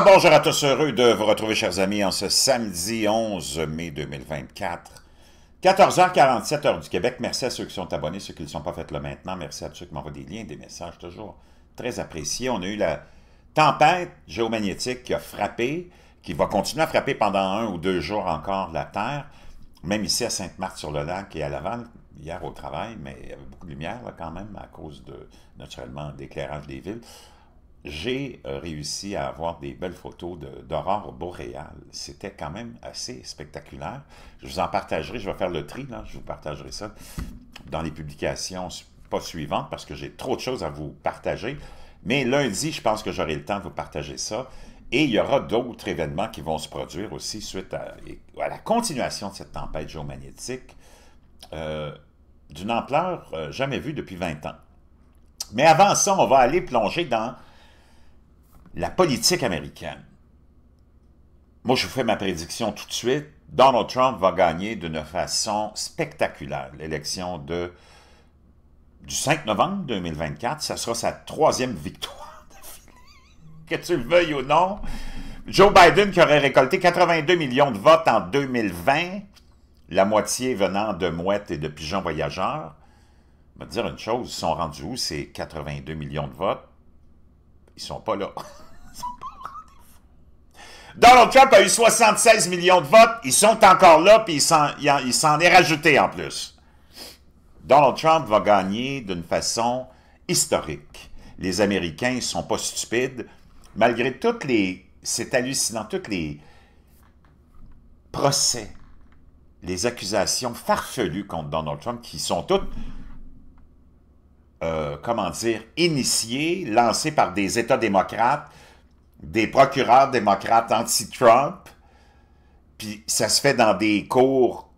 bonjour à tous, heureux de vous retrouver chers amis en ce samedi 11 mai 2024. 14h47 heure du Québec, merci à ceux qui sont abonnés, ceux qui ne sont pas faits là maintenant, merci à ceux qui m'envoient des liens, des messages, toujours très appréciés. On a eu la tempête géomagnétique qui a frappé, qui va continuer à frapper pendant un ou deux jours encore la Terre, même ici à Sainte-Marthe-sur-le-Lac et à Laval, hier au travail, mais il y avait beaucoup de lumière quand même à cause de, naturellement, d'éclairage des villes j'ai euh, réussi à avoir des belles photos d'aurore boréale. C'était quand même assez spectaculaire. Je vous en partagerai, je vais faire le tri, je vous partagerai ça dans les publications pas suivantes parce que j'ai trop de choses à vous partager. Mais lundi, je pense que j'aurai le temps de vous partager ça. Et il y aura d'autres événements qui vont se produire aussi suite à, la continuation de cette tempête géomagnétique euh, d'une ampleur euh, jamais vue depuis 20 ans. Mais avant ça, on va aller plonger dans la politique américaine. Moi, je vous fais ma prédiction tout de suite. Donald Trump va gagner d'une façon spectaculaire l'élection du 5 novembre 2024. Ça sera sa troisième victoire Que tu le veuilles ou non. Joe Biden qui aurait récolté 82 millions de votes en 2020, la moitié venant de mouettes et de pigeons voyageurs. va dire une chose, ils sont rendus où ces 82 millions de votes? Ils sont pas là. Donald Trump a eu 76 millions de votes. Ils sont encore là, puis il s'en est rajouté en plus. Donald Trump va gagner d'une façon historique. Les Américains ne sont pas stupides. Malgré toutes les... C'est hallucinant, toutes les procès, les accusations farfelues contre Donald Trump, qui sont toutes euh, comment dire, initié, lancé par des États démocrates, des procureurs démocrates anti-Trump, puis ça se fait dans des cours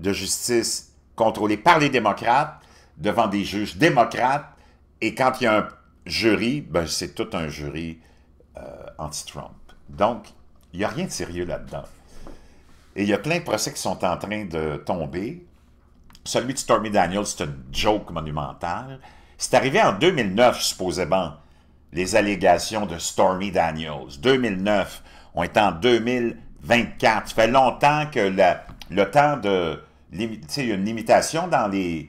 de justice contrôlés par les démocrates, devant des juges démocrates, et quand il y a un jury, ben, c'est tout un jury euh, anti-Trump. Donc, il n'y a rien de sérieux là-dedans. Et il y a plein de procès qui sont en train de tomber, celui de Stormy Daniels, c'est une joke monumentale. C'est arrivé en 2009, supposément, les allégations de Stormy Daniels. 2009, on est en 2024. Ça fait longtemps que le temps de... Tu sais, y a une limitation dans les...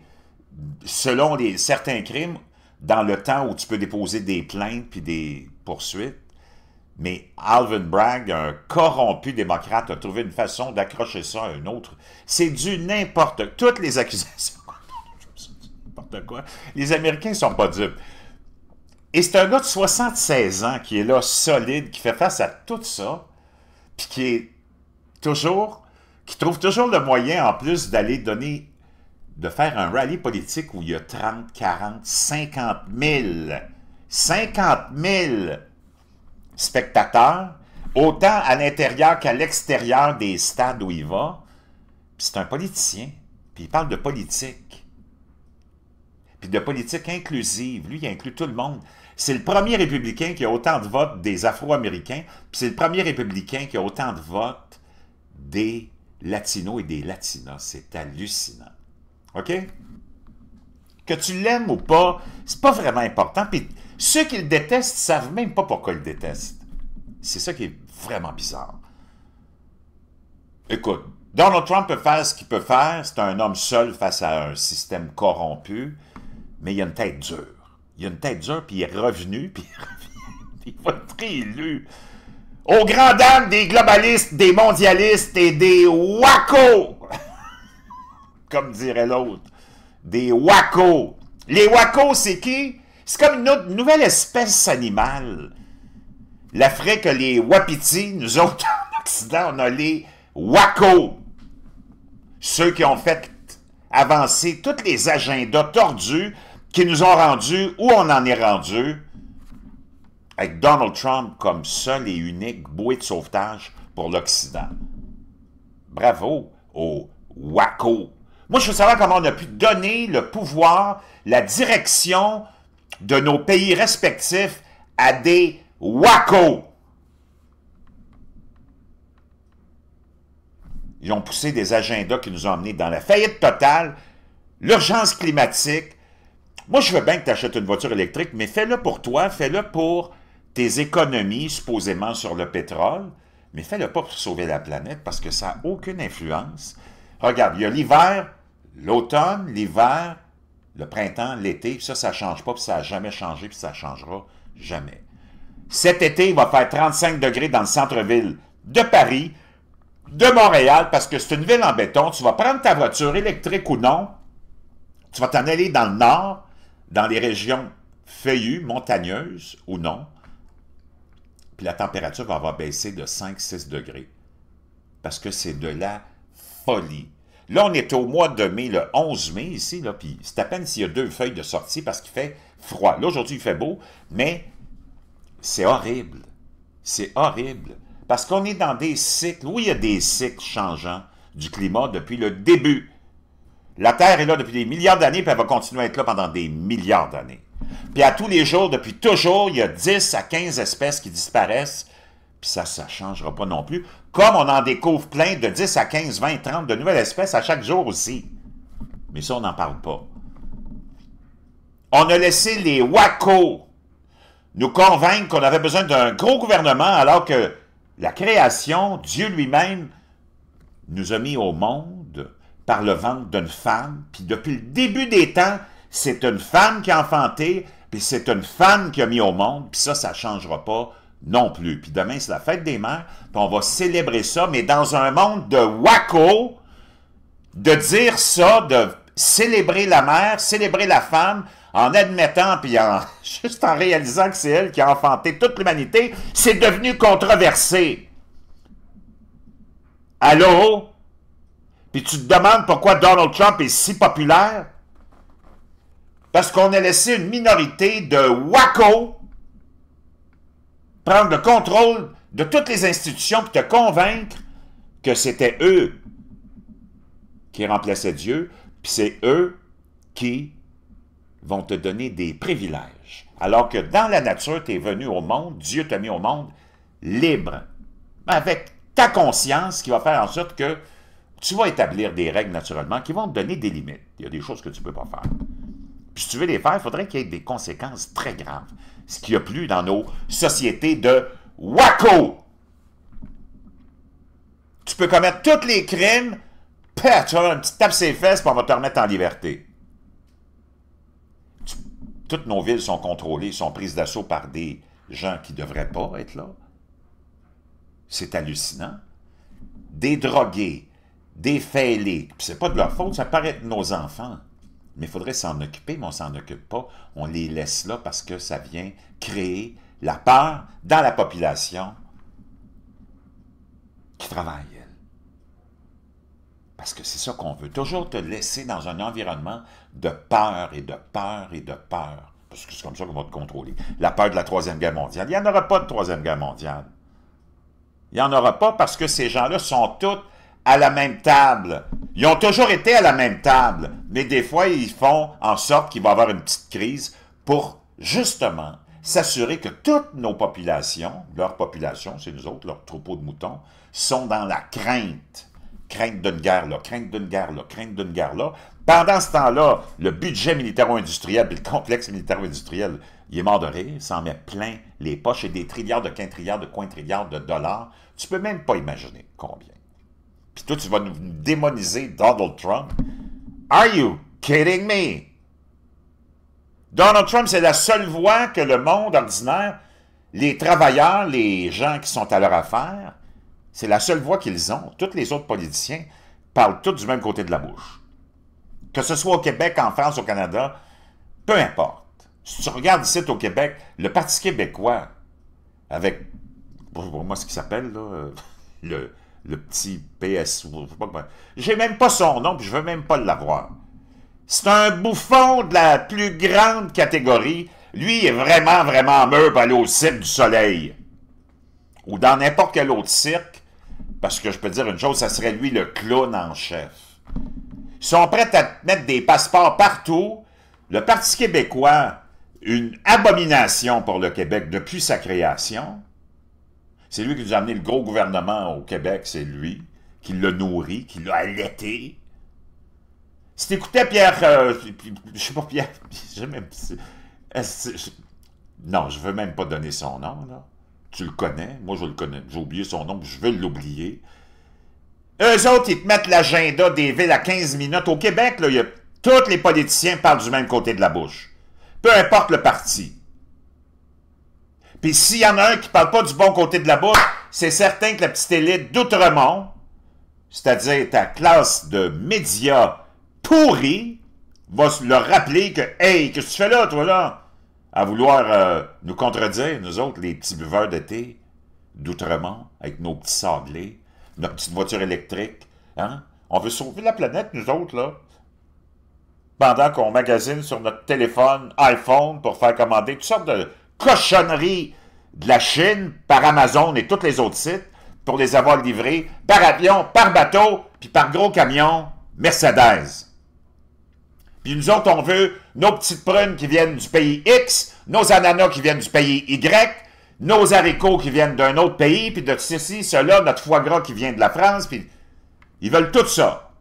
Selon les, certains crimes, dans le temps où tu peux déposer des plaintes puis des poursuites. Mais Alvin Bragg, un corrompu démocrate, a trouvé une façon d'accrocher ça à un autre. C'est du n'importe quoi. Toutes les accusations. n'importe quoi. Les Américains ne sont pas dupes. Et c'est un gars de 76 ans qui est là, solide, qui fait face à tout ça, puis qui est toujours. qui trouve toujours le moyen, en plus, d'aller donner. de faire un rallye politique où il y a 30, 40, 50 000. 50 000 spectateurs, autant à l'intérieur qu'à l'extérieur des stades où il va. c'est un politicien, puis il parle de politique. Puis de politique inclusive. Lui, il inclut tout le monde. C'est le premier républicain qui a autant de votes des Afro-Américains, puis c'est le premier républicain qui a autant de votes des Latinos et des Latinas. C'est hallucinant. OK? Que tu l'aimes ou pas, c'est pas vraiment important. Puis ceux qui le détestent savent même pas pourquoi ils le détestent. C'est ça qui est vraiment bizarre. Écoute, Donald Trump peut faire ce qu'il peut faire. C'est un homme seul face à un système corrompu, mais il a une tête dure. Il a une tête dure, puis il est revenu, puis il, revient, puis il va être Aux grand dames des globalistes, des mondialistes et des wacos! Comme dirait l'autre des Wacos. Les Wacos, c'est qui? C'est comme une, autre, nouvelle espèce animale. L'Afrique que les Wapitis, nous autres, en Occident, on a les Wacos. Ceux qui ont fait avancer tous les agendas tordus qui nous ont rendus où on en est rendu, avec Donald Trump comme seul et unique bouée de sauvetage pour l'Occident. Bravo aux WACO moi, je veux savoir comment on a pu donner le pouvoir, la direction de nos pays respectifs à des WACO. Ils ont poussé des agendas qui nous ont amenés dans la faillite totale, l'urgence climatique. Moi, je veux bien que tu achètes une voiture électrique, mais fais-le pour toi, fais-le pour tes économies, supposément sur le pétrole, mais fais-le pas pour sauver la planète, parce que ça n'a aucune influence Regarde, il y a l'hiver, l'automne, l'hiver, le printemps, l'été. Ça, ça ne change pas, puis ça n'a jamais changé, puis ça ne changera jamais. Cet été, il va faire 35 degrés dans le centre-ville de Paris, de Montréal, parce que c'est une ville en béton. Tu vas prendre ta voiture, électrique ou non, tu vas t'en aller dans le nord, dans les régions feuillues, montagneuses ou non, puis la température va avoir baissé de 5-6 degrés. Parce que c'est de là. Là, on est au mois de mai, le 11 mai ici, là, puis c'est à peine s'il y a deux feuilles de sortie parce qu'il fait froid. Là, aujourd'hui, il fait beau, mais c'est horrible. C'est horrible. Parce qu'on est dans des cycles. Oui, il y a des cycles changeants du climat depuis le début. La Terre est là depuis des milliards d'années, puis elle va continuer à être là pendant des milliards d'années. Puis à tous les jours, depuis toujours, il y a 10 à 15 espèces qui disparaissent, puis ça, ça ne changera pas non plus. Comme on en découvre plein de 10 à 15, 20, 30 de nouvelles espèces à chaque jour aussi. Mais ça, on n'en parle pas. On a laissé les WACO nous convaincre qu'on avait besoin d'un gros gouvernement alors que la création, Dieu lui-même, nous a mis au monde par le ventre d'une femme. Puis depuis le début des temps, c'est une femme qui a enfanté, puis c'est une femme qui a mis au monde, puis ça, ça ne changera pas non plus. Puis demain, c'est la fête des mères, puis on va célébrer ça, mais dans un monde de wacko, de dire ça, de célébrer la mère, célébrer la femme, en admettant, puis en, juste en réalisant que c'est elle qui a enfanté toute l'humanité, c'est devenu controversé. Allô? Puis tu te demandes pourquoi Donald Trump est si populaire? Parce qu'on a laissé une minorité de wackos prendre le contrôle de toutes les institutions et te convaincre que c'était eux qui remplaçaient Dieu, puis c'est eux qui vont te donner des privilèges. Alors que dans la nature, tu es venu au monde, Dieu t'a mis au monde libre, avec ta conscience qui va faire en sorte que tu vas établir des règles naturellement qui vont te donner des limites. Il y a des choses que tu ne peux pas faire. Puis si tu veux les faire, il faudrait qu'il y ait des conséquences très graves ce qu'il n'y a plus dans nos sociétés de Waco. Tu peux commettre tous les crimes, tu vas un petit tape ses fesses, pour on va te remettre en liberté. toutes nos villes sont contrôlées, sont prises d'assaut par des gens qui ne devraient pas être là. C'est hallucinant. Des drogués, des faillés, puis c'est pas de leur faute, ça paraît de nos enfants. Mais il faudrait s'en occuper, mais on s'en occupe pas. On les laisse là parce que ça vient créer la peur dans la population qui travaille, Parce que c'est ça qu'on veut. Toujours te laisser dans un environnement de peur et de peur et de peur. Parce que c'est comme ça qu'on va te contrôler. La peur de la Troisième Guerre mondiale. Il n'y en aura pas de Troisième Guerre mondiale. Il n'y en aura pas parce que ces gens-là sont tous à la même table. Ils ont toujours été à la même table, mais des fois, ils font en sorte qu'il va y avoir une petite crise pour justement s'assurer que toutes nos populations, leur population, c'est nous autres, leur troupeau de moutons, sont dans la crainte. Crainte d'une guerre là, crainte d'une guerre là, crainte d'une guerre là. Pendant ce temps-là, le budget militaro-industriel le complexe militaro-industriel, il est mort de rire, s'en met plein les poches et des trilliards de quintrilliards de quintrilliards de dollars. Tu peux même pas imaginer combien puis toi, tu vas nous démoniser Donald Trump. Are you kidding me? Donald Trump, c'est la seule voix que le monde ordinaire, les travailleurs, les gens qui sont à leur affaire, c'est la seule voix qu'ils ont. Tous les autres politiciens parlent tous du même côté de la bouche. Que ce soit au Québec, en France, au Canada, peu importe. Si tu regardes ici au Québec, le Parti québécois, avec, pour moi, ce qui s'appelle, euh, le, le petit PS... J'ai même pas son nom, puis je veux même pas l'avoir. C'est un bouffon de la plus grande catégorie. Lui, il est vraiment, vraiment meur aller au cirque du soleil. Ou dans n'importe quel autre cirque, parce que je peux dire une chose, ça serait lui le clown en chef. Ils sont prêts à mettre des passeports partout. Le Parti québécois, une abomination pour le Québec depuis sa création. C'est lui qui nous a amené le gros gouvernement au Québec, c'est lui qui l'a nourri, qui l'a allaité. Si t'écoutais Pierre... Euh, je sais pas, Pierre... non, je veux même pas donner son nom, là. Tu le connais, moi je le connais, j'ai oublié son nom, je veux l'oublier. Eux autres, ils te mettent l'agenda des villes à 15 minutes. Au Québec, là, y tous les politiciens parlent du même côté de la bouche. Peu importe le parti. Puis s'il y en a un qui parle pas du bon côté de la bouche, c'est certain que la petite élite d'Outremont, c'est-à-dire ta classe de médias pourris, va leur rappeler que « Hey, qu'est-ce que tu fais là, toi, là? » à vouloir euh, nous contredire, nous autres, les petits buveurs de thé d'Outremont, avec nos petits sanglés, notre petite voiture électrique. Hein? On veut sauver la planète, nous autres, là. Pendant qu'on magasine sur notre téléphone, iPhone, pour faire commander toutes sortes de cochonneries de la Chine par Amazon et tous les autres sites pour les avoir livrés par avion, par bateau, puis par gros camion Mercedes. Puis nous autres, on veut nos petites prunes qui viennent du pays X, nos ananas qui viennent du pays Y, nos haricots qui viennent d'un autre pays, puis de ceci, cela, notre foie gras qui vient de la France, puis ils veulent tout ça.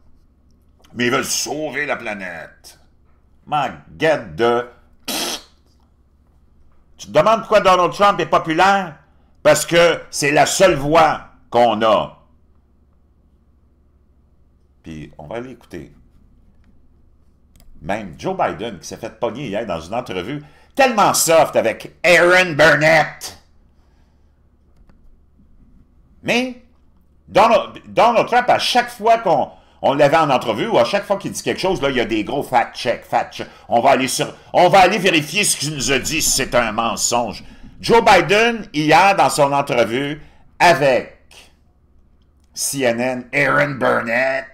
Mais ils veulent sauver la planète. Manguette de tu te demandes pourquoi Donald Trump est populaire? Parce que c'est la seule voix qu'on a. Puis on va aller écouter. Même Joe Biden qui s'est fait pogner hier dans une entrevue tellement soft avec Aaron Burnett. Mais Donald, Donald Trump, à chaque fois qu'on on l'avait en entrevue où à chaque fois qu'il dit quelque chose, là, il y a des gros fact-check, fact On va aller sur, on va aller vérifier ce qu'il nous a dit si c'est un mensonge. Joe Biden, hier, dans son entrevue avec CNN, Aaron Burnett,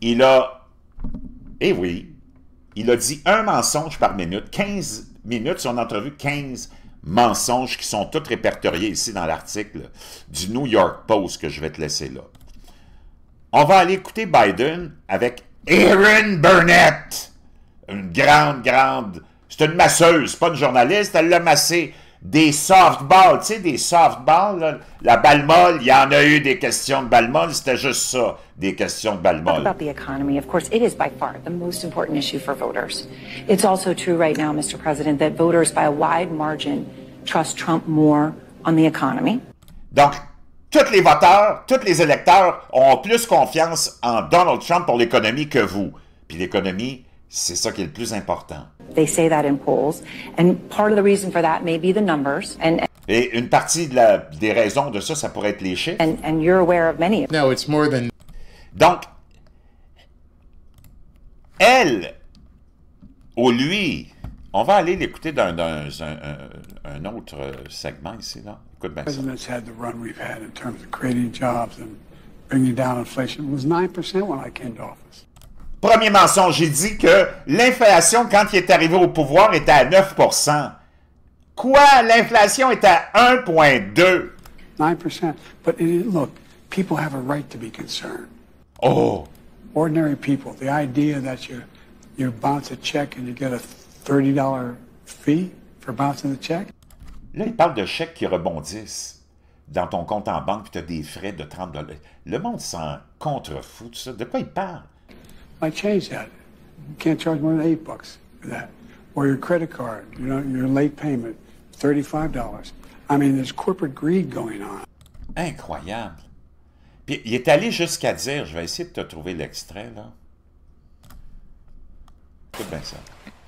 il a, eh oui, il a dit un mensonge par minute, 15 minutes, son entrevue, 15 mensonges qui sont tous répertoriés ici dans l'article du New York Post que je vais te laisser là. On va aller écouter Biden avec Erin Burnett, une grande, grande... C'est une masseuse, pas une journaliste, elle l'a massé. Des softballs, tu sais, des softballs, la balle molle, il y en a eu des questions de balle molle, c'était juste ça, des questions de balle molle. of course, it is by far the most important issue for voters. It's also true right now, Mr. President, that voters by a wide margin trust Trump more on the economy. Donc, tous les voteurs, tous les électeurs ont plus confiance en Donald Trump pour l'économie que vous. Puis l'économie, c'est ça qui est le plus important. Et une partie de la, des raisons de ça, ça pourrait être les chiffres. No, it's more than. Donc, elle ou lui, on va aller l'écouter dans, un, un autre segment ici là. Good message. Presidents had the run we've had in terms of creating jobs and bringing down inflation. It was 9% when I came to office. Premier mensonge, j'ai dit que l'inflation, quand il est arrivé au pouvoir, était à 9 Quoi? L'inflation est à 1,2 9%. But it, eh, look, people have a right to be concerned. Oh. Ordinary people. The idea that you, you bounce a check and you get a $30 fee for bouncing the check. Là, il parle de chèques qui rebondissent dans ton compte en banque, puis tu as des frais de 30 dollars. Le monde s'en contrefou de ça. De quoi il parle? I changed that. You can't charge more than eight bucks for that. Or your credit card, you know, your late payment, 35 I mean, there's corporate greed going on. Incroyable. Puis il est allé jusqu'à dire, je vais essayer de te trouver l'extrait, là. Tout bien ça.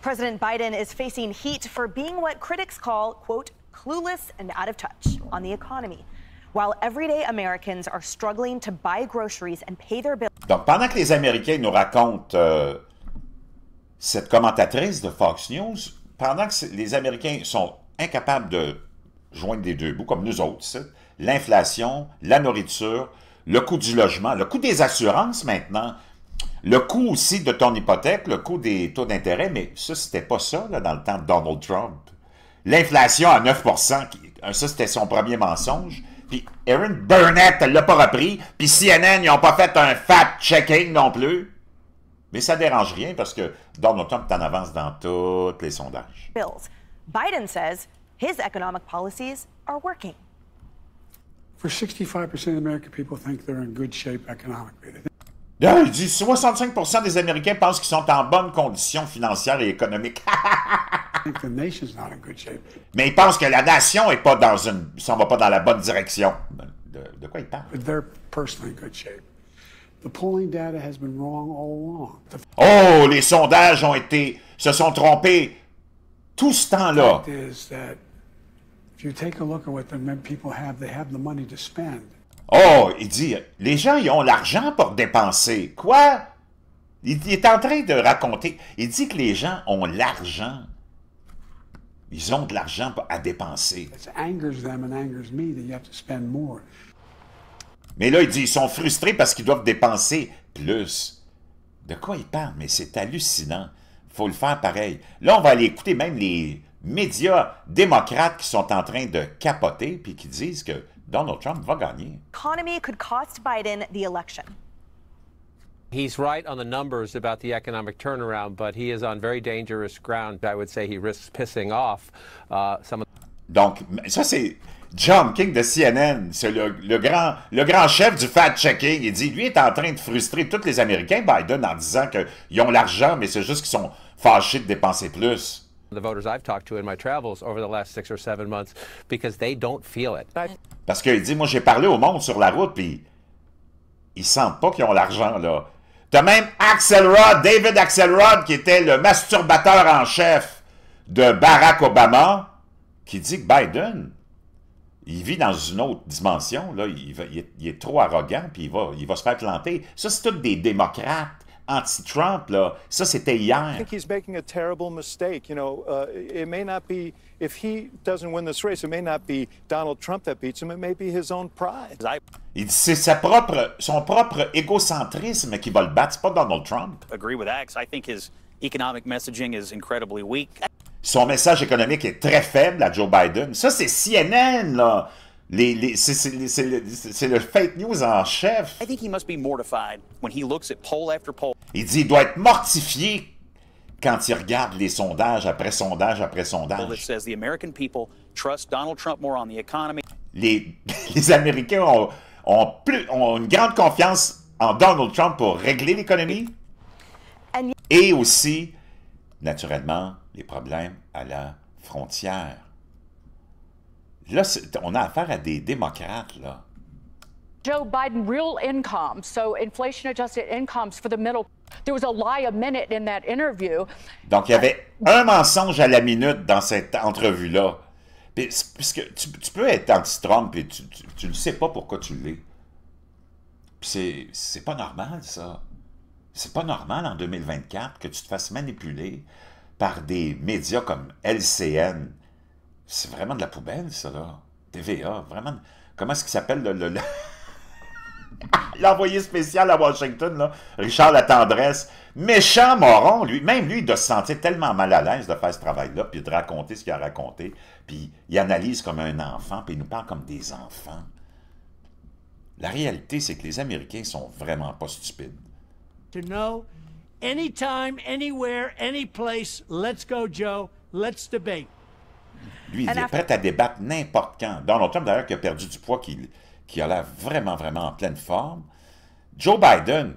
President Biden is facing heat for being what critics call, quote, clueless and out of touch on the economy. While everyday Americans are struggling to buy groceries and pay their bills. Donc, pendant que les Américains nous racontent euh, cette commentatrice de Fox News, pendant que les Américains sont incapables de joindre des deux bouts, comme nous autres, l'inflation, la nourriture, le coût du logement, le coût des assurances maintenant, le coût aussi de ton hypothèque, le coût des taux d'intérêt, mais ça, c'était pas ça là, dans le temps de Donald Trump. L'inflation à 9 ça, c'était son premier mensonge. Puis Aaron Burnett l'a pas repris. Puis CNN, ils n'ont pas fait un fact-checking non plus. Mais ça dérange rien parce que Donald Trump t'en en avance dans tous les sondages. Biden says his economic policies are working. For 65% of American people think they're in good shape il dit 65% des Américains pensent qu'ils sont en bonne condition financière et économique. Mais il pense que la nation est pas dans une, s'en va pas dans la bonne direction. De, quoi il parle? Oh, les sondages ont été, se sont trompés tout ce temps-là. Oh, il dit, les gens, ils ont l'argent pour dépenser. Quoi? Il, est en train de raconter. Il dit que les gens ont l'argent ils ont de l'argent à dépenser. Mais là, ils dit, ils sont frustrés parce qu'ils doivent dépenser plus. De quoi ils parlent? Mais c'est hallucinant. faut le faire pareil. Là, on va aller écouter même les médias démocrates qui sont en train de capoter puis qui disent que Donald Trump va gagner. Biden He's right on the numbers about the economic turnaround, but he is on very dangerous ground. I would say he risks pissing off uh, some Donc, ça c'est John King de CNN, c'est le, grand, le grand chef du fact-checking. Il dit, lui est en train de frustrer tous les Américains, Biden, en disant qu'ils ont l'argent, mais c'est juste qu'ils sont fâchés de dépenser plus. Parce qu'il dit, moi j'ai parlé au monde sur la route, puis ils sentent pas qu'ils ont l'argent, là. De même Axelrod, David Axelrod, qui était le masturbateur en chef de Barack Obama, qui dit que Biden, il vit dans une autre dimension, là, il, est, trop arrogant, puis il va, il va se faire planter. Ça, c'est tous des démocrates anti-Trump, là, ça, c'était hier. I think he's making a terrible mistake. You know, uh, it may not be, if he doesn't win this race, it may not be Donald Trump that beats him, it may be his own pride. Il dit c'est sa propre, son propre égocentrisme qui va le battre, c'est pas Donald Trump. Agree with Axe. I think his economic messaging is incredibly weak. Son message économique est très faible à Joe Biden. Ça, c'est CNN, là c'est le, fake news en chef. Il dit il doit être mortifié quand il regarde les sondages après sondage après sondage. the American people trust Donald Trump more on the economy. Les, les Américains ont, ont, plus, ont une grande confiance en Donald Trump pour régler l'économie et aussi, naturellement, les problèmes à la frontière. Là, on a affaire à des démocrates, là. Joe Biden real income, so inflation adjusted for the middle. There was a lie a minute in that interview. Donc, il y avait un mensonge à la minute dans cette entrevue-là. Puisque tu, peux être anti-Trump et tu ne sais pas pourquoi tu l'es. Puis c'est pas normal, ça. C'est pas normal en 2024 que tu te fasses manipuler par des médias comme LCN, c'est vraiment de la poubelle, ça, là. TVA, vraiment. Comment est-ce qu'il s'appelle le... L'envoyé spécial à Washington, là, Richard tendresse. méchant moron, lui, même lui, il doit se sentir tellement mal à l'aise de faire ce travail-là, puis de raconter ce qu'il a raconté, puis il analyse comme un enfant, puis il nous parle comme des enfants. La réalité, c'est que les Américains sont vraiment pas stupides. To know, anytime, anywhere, any place, let's go, Joe, let's debate. Lui, il est prêt à débattre n'importe quand. Donald Trump, d'ailleurs, qui a perdu du poids, qui, qui a l'air vraiment, vraiment en pleine forme. Joe Biden,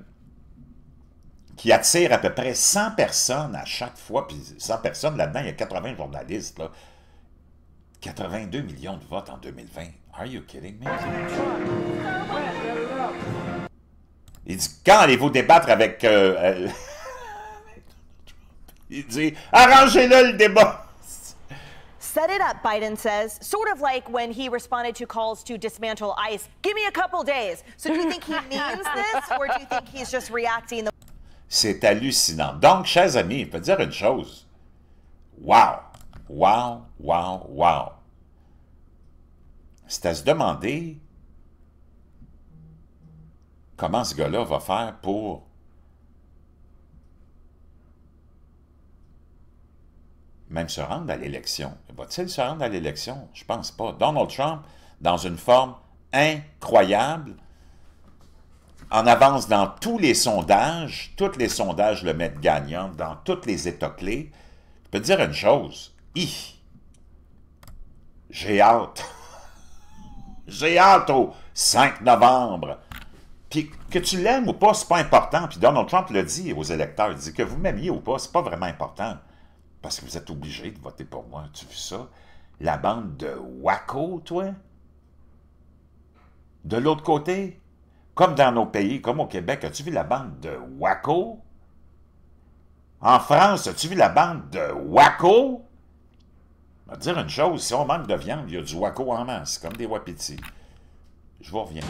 qui attire à peu près 100 personnes à chaque fois, puis 100 personnes, là-dedans, il y a 80 journalistes, 82 millions de votes en 2020. Are you kidding me? Il dit, quand allez-vous débattre avec... Euh, euh, il dit, arrangez-le le débat! Set it up, Biden says, sort of like when he responded to calls to dismantle ICE. Give me a couple days. So do you think he means this or do you think he's just reacting the C'est hallucinant. Donc, chers amis, il faut dire une chose. Wow! Wow! Wow! Wow! C'est à se demander comment ce gars-là va faire pour même se rendre à l'élection. Va-t-il se rendre à l'élection? Je pense pas. Donald Trump, dans une forme incroyable, en avance dans tous les sondages, tous les sondages le mettent gagnant, dans toutes les états-clés. Je peux dire une chose, I. j'ai hâte, j'ai hâte au 5 novembre. Puis que tu l'aimes ou pas, c'est pas important. Puis Donald Trump le dit aux électeurs, il dit que vous m'aimiez ou pas, c'est pas vraiment important parce que vous êtes obligé de voter pour moi. Tu vu ça? La bande de Waco, toi? De l'autre côté, comme dans nos pays, comme au Québec, as-tu vu la bande de Waco? En France, as-tu vu la bande de Waco? Je vais te dire une chose, si on manque de viande, il y a du Waco en masse, comme des wapitis. Je vous reviens.